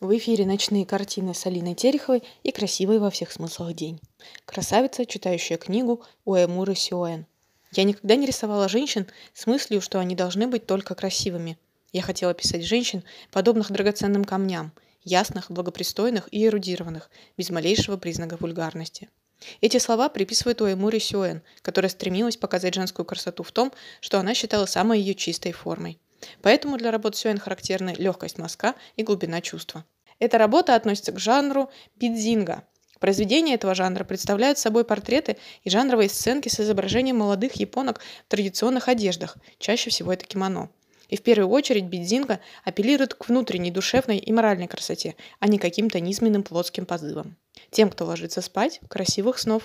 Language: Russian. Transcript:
В эфире ночные картины с Алиной Тереховой и красивый во всех смыслах день. Красавица, читающая книгу Уэмуры Сюэн. Я никогда не рисовала женщин с мыслью, что они должны быть только красивыми. Я хотела писать женщин, подобных драгоценным камням, ясных, благопристойных и эрудированных, без малейшего признака вульгарности. Эти слова приписывают Уэмуре Сюэн, которая стремилась показать женскую красоту в том, что она считала самой ее чистой формой – Поэтому для работы Сюэн характерны легкость мазка и глубина чувства. Эта работа относится к жанру бидзинга. Произведения этого жанра представляют собой портреты и жанровые сценки с изображением молодых японок в традиционных одеждах, чаще всего это кимоно. И в первую очередь бидзинга апеллирует к внутренней душевной и моральной красоте, а не каким-то низменным плотским позывам. Тем, кто ложится спать, красивых снов!